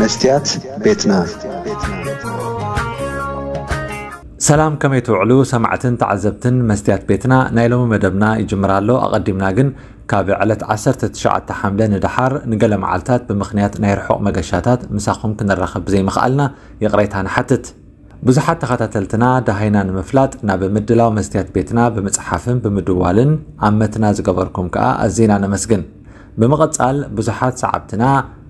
መስትያት ቤትና ሰላም ከመይ ትውዕሉ ሰማዕትን ተዓዘብትን መስትያት ቤትና ናይ ሎሚ መደብና ይጅምር ኣሎ ኣቐዲምና ግን ካብ ዕለት 19 ሓምለ ንድሓር ንገለ መዓልታት ብምኽንያት ናይ ርሑቕ መገሻታት ምሳኹም ክንራኸብ ዘይምኽኣልና የቕሬታ ንሓትት ብዙሓት ተኸታተልትና ደሃይና ንምፍላጥ ናብ ምድላው መስትያት ቤትና ብምፅሓፍን ብምድዋልን ኣብ መትና ዝገበርኩም ከዓ ኣዝና ነመስግን ብምቕፃል ብዙሓት ሰዓብትና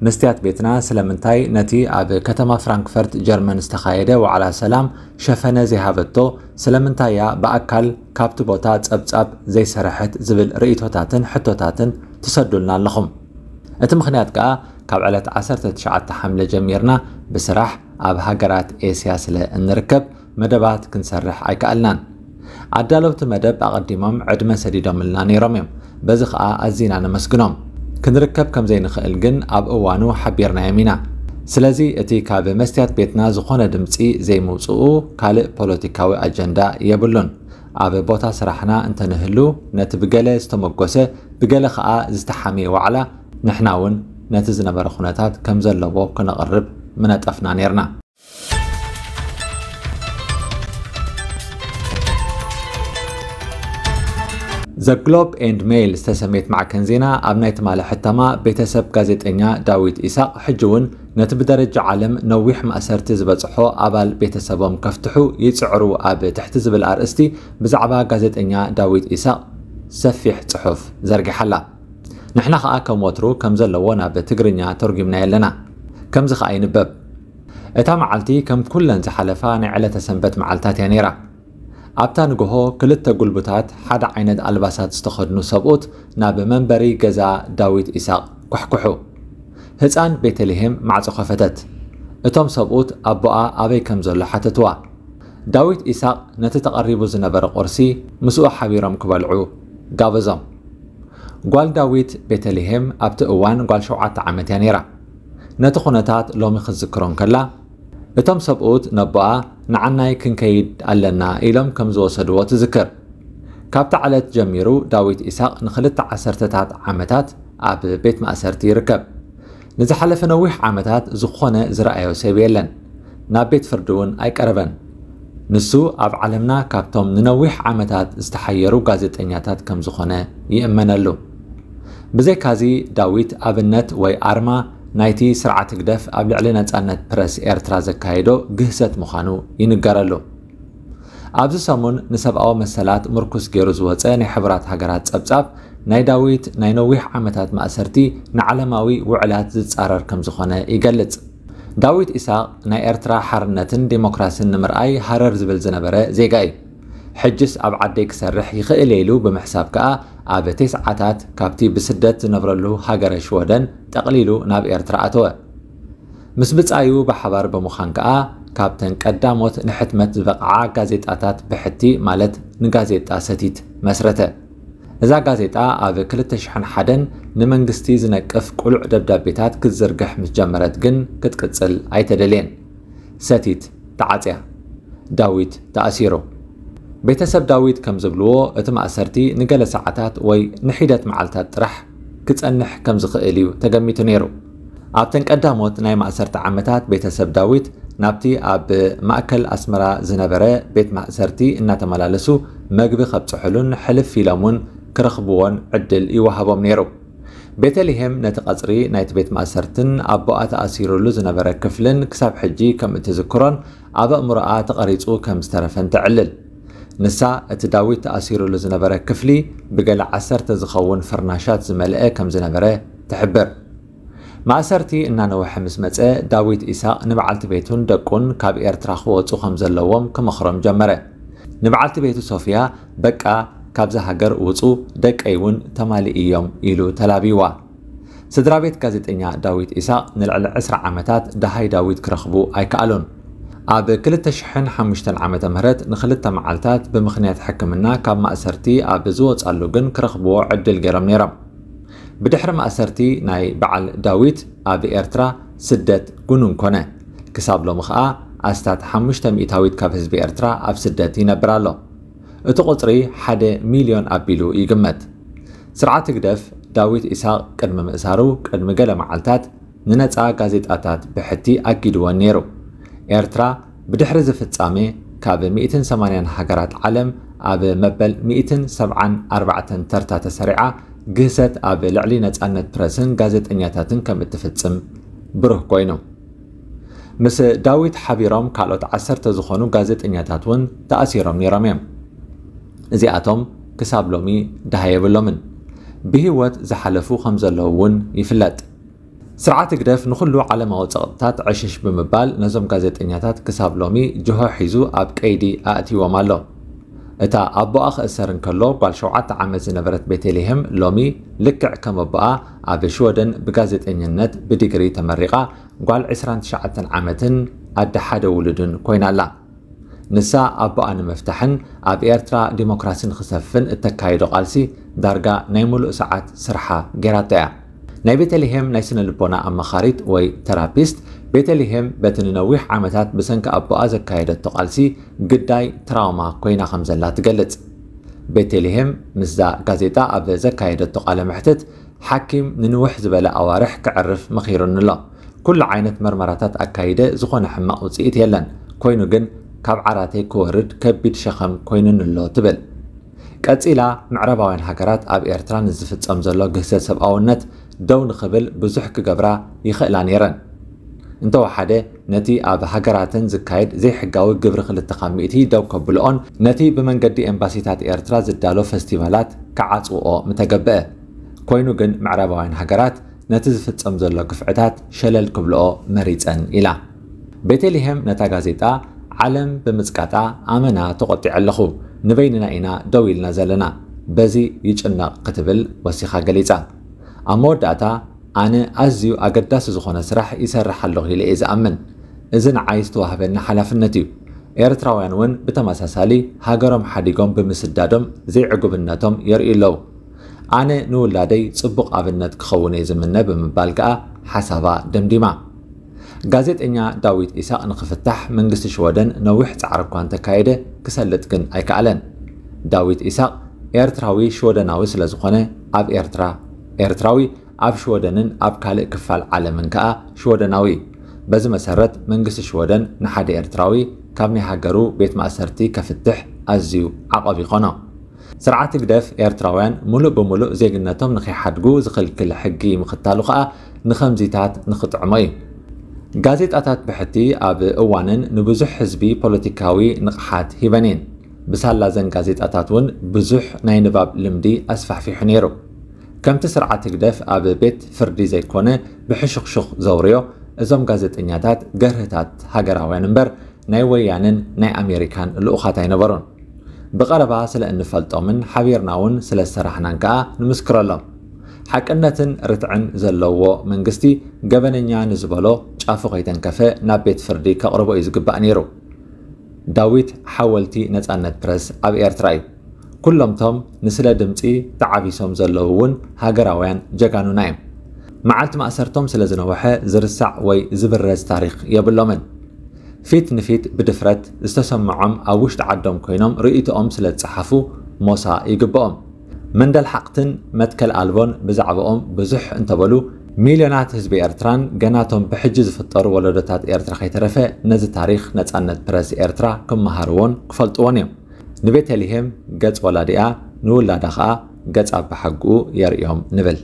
መስትያት ቤትና ስለምንታይ ነቲ ኣብ ከተማ ፍራንክፈርት ጀርመን ዝተኻየደ ዋዕላ ሰላም ሸፈነ ዘይሃበቶ ስለምንታያ ብኣካል ካብቲ ቦታ ጸብጻብ ዘይሰርሐት ዝብል ርእቶታትን ሕቶታትን ትሰዱልና ኣለኹም እቲ ምኽንያት ከዓ ካብ ዕለት 19 ሓምለ ጀሚርና ብስራሕ ኣብ ሃገራት ኤስያ ስለ እንርከብ መደባት ክንሰርሕ ኣይከኣልናን ኣዳለውቲ መደብ ኣቐዲሞም ዕድመ ሰዲዶምልና ነይሮም እዮም በዚ ከዓ ኣዝና ነመስግኖም ክንርከብ ከም ዘይንኽእል ግን ኣብ እዋኑ ሓቢርናዮም ኢና ስለዚ እቲ ካብ መስትያት ቤትና ዝኾነ ድምፂ ዘይምውፅኡ ካልእ ፖለቲካዊ ኣጀንዳ የብሉን ኣብ ቦታ ስራሕና እንተንህሉ ነቲ ብገለ ዝተመጎሰ ብገለ ከዓ ዝተሓሚየ ዋዕላ ንሕና እውን ነቲ ዝነበረ ኩነታት ከም ዘለዎ ክነቕርብ ምነጠፍና ነርና ዘግሎብ ኤንድ ሜይል ዝተሰመየት ማዕከን ዜና ኣብ ናይ ተማልሐ ሕተማ ቤተሰብ ጋዜጠኛ ዳዊት ኢሳቅ ሕጂ እውን ነቲ ብደረጃ ዓለም ነዊሕ ማእሰርቲ ዝበፅሖ ኣባል ቤተሰቦም ከፍትሑ ይፅዕሩ ኣብ ትሕቲ ዝብል ኣርእስቲ ብዛዕባ ጋዜጠኛ ዳዊት ኢሳቅ ሰፊሕ ጽሑፍ ዘርጊሓላ ንሕና ከዓ ከም ወትሩ ከም ዘለዎ ናብ ትግርኛ ተርጊምና ኣለና ከምዚ ከዓ ይንበብ እታ መዓልቲ ከም ኩለን ዝሓለፋ ናይ ዕለተ ሰንበት መዓልትታት እያ ነይራ ኣብታ ንግሆ ክልተ ጉልበታት ሓደ ዓይነት ኣልባሳት ዝተኸድኑ ሰብኡት ናብ መንበሪ ገዛ ዳዊት ኢሳቅ ኳሕኩሑ ህፃን ቤተልሔም ማዕፆ ኸፈተት እቶም ሰብኡት ኣቦኣ ኣበይ ከም ዘሎ ሓተትዋ ዳዊት ኢሳቅ ነቲ ተቐሪቡ ዝነበረ ቁርሲ ምስኡ ሓቢሮም ክበልዑ ጋበዞም ጓል ዳዊት ቤተልሔም ኣብቲ እዋን ጓል 7 ዓመት እያ ነይራ ነቲ ኩነታት ሎሚ ክዝክሮም ከላ እቶም ሰብኡት ነቦኣ ንዓናይ ክንከይድ ኣለና ኢሎም ከም ዝወሰድዎ ትዝክር ካብቲ ዓለት ጀሚሩ ዳዊት ኢስቅ ንክልተ ዓሰርተታት ዓመታት ኣብ ቤት ማእሰርቲ ይርከብ ንዝሓለፈ ነዊሕ ዓመታት ዝኾነ ዝረኣዮ ሰብ የለን ናብ ቤት ፍርዲ እውን ኣይቀረበን ንሱ ኣብ ዓለምና ካብቶም ንነዊሕ ዓመታት ዝተሓየሩ ጋዜጠኛታት ከም ዝኾነ ይእመነሉ ብዘይካዚ ዳዊት ኣብነት ወይ ኣርማ ናይቲ ስርዓት ህግደፍ ኣብ ልዕሊ ነፃነት ፕረስ ኤርትራ ዘካየዶ ግህሰት ምዃኑ ይንገረሉ ኣብዚ ሰሙን ንሰብኣዊ መሰላት ምርኩስ ገይሩ ዝወፀ ናይ ሕቡራት ሃገራት ፀብጻብ ናይ ዳዊት ናይ ነዊሕ ዓመታት ማእሰርቲ ንዓለማዊ ውዕላት ዝጻረር ከም ዝኾነ ይገልጽ ዳዊት ኢስቅ ናይ ኤርትራ ሓርነትን ዴሞክራሲን ንምርኣይ ሃረር ዝብል ዝነበረ ዜጋ እዩ ሕጅስ ኣብ ዓደይ ክሰርሕ ይኽእል ኢሉ ብምሕሳብ ከዓ ኣብ ሰዓታት ካብቲ ብስደት ዝነብረሉ ሃገረ ሽወደን ጠቕሊሉ ናብ ኤርትራ ኣተወ ምስ ብጻዩ ብሓባር ብምዃን ከዓ ካብተን ቀዳሞት ንሕትመት ዝበቕዓ ጋዜጣታት ብሕቲ ማለት ንጋዜጣ ሰቲት መስረተ እዛ ጋዜጣ ኣብ 201 ንመንግስቲ ዝነቅፍ ቁሉዕ ደብዳቤታት ክትዝርግሕ ምስ ጀመረት ግን ክትቅፅል ኣይተደልየን ሰቲት ተዓፅያ ዳዊት ተኣሲሩ ቤተሰብ ዳዊት ከም ዝብልዎ እቲ ማእሰርቲ ንገለ ሰዓታት ወይ ንሒደት መዓልትታት ጥራሕ ክጸንሕ ከም ዝኽእል እዩ ተገሚቱ ነይሩ ኣብተን ቀዳሞት ናይ ማእሰርቲ ዓመታት ቤተሰብ ዳዊት ናብቲ ኣብ ማእከል ኣስመራ ዝነበረ ቤት ማእሰርቲ እናተመላለሱ መግቢ ከብፅሕሉን ሕልፍ ኢሎምን ክረኽብዎን ዕድል ይወሃቦም ነይሩ ቤተልሔም ነቲ ቐፅሪ ናይቲ ቤት ማእሰርትን ኣቦኣ ተኣሲሩሉ ዝነበረ ክፍልን ክሳብ ሕጂ ከም እትዝክሮን ኣብ ኣእምሮኣ ተቐሪፁ ከም ዝተረፈን ትዕልል نسا እቲ ዳዊት ተኣሲሩሉ ዝነበረ ክፍሊ ብገለ ዓሰርተ ዝኸውን ፍርናሻት ዝመልአ ከም ዝነበረ ትሕብር ማእሰርቲ እናነውሐ ምስ መፀ ዳዊት ኢሳቅ ንበዓልቲ ቤቱን ደቁን ካብ ኤርትራ ክወፁ ከም ዘለዎም ክመኽሮም ጀመረ ንበዓልቲ ቤቱ ሶፊያ በቃ ካብዚ ሃገር ውፁ ደቀይ እውን ተማሊእ እዮም ኢሉ ተላቢዋ ስድራ ቤት ጋዜጠኛ ዳዊት ኢሳቅ ንልዕሊ 20 ዓመታት ዳሃይ ዳዊት ክረኽቡ ኣይከኣሉን اب كل تشحن حمشت العمد مهرت نخلت معلتات بمخنيات حكمنا كما اسرتي اب زوت اللوغن كرخبو عد القرم نيرم بدحر ما اسرتي ناي بعل داويت اب ايرترا سدت قنون كونة كساب لو مخا استات حمشت ميتاويت كافز بيرترا اب سدت ينبرالو اتقطري حد مليون ابيلو يجمد سرعة تقدف داويت إساق قدم مأسارو قدم قلم معلتات ننتقى قازيت أتات بحتي أكيد ونيرو ኤርትራ ብድሕሪ ዝፍጻሜ ካብ 180 ሃገራት ዓለም ኣብ መበል 174 ተርታ ተሰሪዓ ግህሰት ኣብ ልዕሊ ነፃነት ፕረስን ጋዜጠኛታትን ከም እትፍፅም ብሩህ ኮይኑ ምስ ዳዊት ሓቢሮም ካልኦት ዓሰርተ ዝኾኑ ጋዜጠኛታት እውን ተኣሲሮም ነይሮም እዮም እዚኣቶም ክሳብ ሎሚ ድሃ የብሎምን ብህይወት ዝሓለፉ ከም ዘለዉ እውን ይፍለጥ سرعات قدف نخلو على موطقتات عشش بمبال نزم قازيت انياتات كساب لومي جهو حيزو اب كايدي اتي ومالو اتا ابو اخ اسرن كلو قال شوعات عمز نبرت بيتليهم لومي لكع كمبقى ابي شودن بقازيت انيانات بديقري تمرقة قال عسران تشعات عمتن اد حد ولدن كوين الله نسا ابو ان مفتحن اب ايرترا ديموكراسي خسفن التكايدو قالسي دارقا نيمولو ساعات سرحة قيراتيه ናይ ቤተልሄም ናይ ስነ ልቦና ኣመኻሪት ወይ ተራፒስት ቤተልሄም በቲ ንነዊሕ ዓመታት ብሰንኪ ኣቦኣ ዘካየደቶ ቓልሲ ግዳይ ትራውማ ኮይና ከም ዘላ ትገልጽ ቤተልሄም ምስዛ ጋዜጣ ኣብ ዘካየደቶ ቓለ ምሕትት ሓኪም ንንውሕ ዝበለ ኣዋርሕ ክዕርፍ መኺሩንሎ ኩሉ ዓይነት መርመራታት ኣካይደ ዝኾነ ሕማቕ ውፅኢት የለን ኮይኑ ግን ካብ ዓራተይ ክወርድ ከቢድ ሸኸም ኮይኑንሎ ትብል ቀፂላ ምዕረባውያን ሃገራት ኣብ ኤርትራ ንዝፍፀም ዘሎ ግህሰት ሰብኣውነት ደው ንኽብል ብዙሕ ክገብራ ይኽእላ ነይረን እንተወሓደ ነቲ ኣብ ሃገራትን ዝካየድ ዘይሕጋዊ ግብሪ 2 ካብ ደው ከብልኦን ነቲ ብመንገዲ ኤምባሲታት ኤርትራ ዝዳሎ ፌስቲቫላት ክዓፅውኦ ምተገብአ ኮይኑ ግን ምዕራባውያን ሃገራት ነቲ ዝፍጸም ዘሎ ግፍዕታት ሸለል ክብልኦ መሪፀን ኢላ ቤተልሔም ነታ ጋዜጣ ዓለም ብምጽቃጣ ኣመና ተቆጢዐ ኣለኹ ንበይንና ኢና ደው ኢልና ዘለና በዚ ይጭነቕ ክትብል ወሲኻ ገሊጻ ኣብ መወዳእታ ኣነ ኣዝዩ ኣገዳሲ ዝኾነ ስራሕ ይሰርሕ ኣለኹ ኢለ እየ ዝኣምን እዚ ንዓይ ዝተዋህበኒ ሓላፍነት እዩ ኤርትራውያን እውን ብተመሳሳሊ ሃገሮም ሓዲጎም ብምስዳዶም ዘይዕጉብነቶም የርእዩ ኣለው ኣነ ንውላደይ ፅቡቕ ኣብነት ክኸውን እየ ዝምነ ብምባል ከኣ ሓሳባ ደምዲማ ጋዜጠኛ ዳዊት ኢሳቅ ንኽፍታሕ መንግስቲ ሽወደን ነዊሕ ፃዕሪ እኳ እንተካየደ ክሰልጥ ግን ኣይከኣለን ዳዊት ኢሳቅ ኤርትራዊ ሽወደናዊ ስለ ዝኾነ ኣብ ኤርትራ ኤርትራዊ ኣብ ሽወደንን ኣብ ካልእ ክፋል ዓለምን ከዓ ሽወደናዊ እዩ በዚ መሰረት መንግስቲ ሽወደን ንሓደ ኤርትራዊ ካብ ናይ ሃገሩ ቤት ማእሰርቲ ከፍትሕ ኣዝዩ ዓቐቢኾኖ ስርዓት ግደፍ ኤርትራውያን ሙሉእ ብሙሉእ ዜግነቶም ንከይሓድጉ ዝኽልክል ሕጊ ምኽታሉ ከዓ ንከምዚታት ንኽጥዕሞ እዩ ጋዜጣታት ብሕቲ ኣብ እዋንን ንብዙሕ ህዝቢ ፖለቲካዊ ንቕሓት ሂበን እየን ብሳላዘን ጋዜጣታት እውን ብዙሕ ናይ ንባብ ልምዲ ኣስፋሕፊሑ ነይሩ ከምቲ ስርዓት ግደፍ ኣብ ቤት ፍርዲ ዘይኮነ ብሕሽኽሽኽ ዘውርዮ እዞም ጋዜጠኛታት ገርህታት ሃገራውያን እምበር ናይ ወያንን ናይ ኣሜሪካን ልኡኻት ኣይነበሩን ብቐረባ ስለ እንፈልጦምን ሓቢርና እውን ስለ ዝሰራሕናን ከዓ ንምስክረሎም ሓቅነትን ርትዕን ዘለዎ መንግስቲ ገበነኛ ንዝበሎ ጫፉ ከይተንከፈ ናብ ቤት ፍርዲ ከቕርቦ እዩ ዝግባእ ነይሩ ዳዊት ሓወልቲ ነፃነት ፕረስ ኣብ ኤርትራ እዩ كلهم توم نسلا دمتي سوم زلوون هاجر هاجراويان جاكانو نايم معلت ما أسرتهم سلا زنوحة زرسع وي زبرز تاريخ يا بلومن فيت نفيت بدفرت استسمعهم أو وشت عدهم كينهم ام سلا تصحفو موسى يقبهم من دل حقتن متكل ألبون بزعبهم بزح انتبلو مليونات ህዝቢ ኤርትራን ገና بحجز ብሕጂ ዝፍጠሩ ወለዶታት ኤርትራ ከይተረፈ ነዚ ታሪክ ነፃነት ፕረስ ኤርትራ ክመሃርዎን ክፈልጥዎን እዮም ንቤተልሔም ገጽ ወላዲኣ ንውላዳ ኸዓ ገጻ ኣባሓግኡ የርእዮም ንብል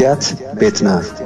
ኃጢአት ቤት ናት።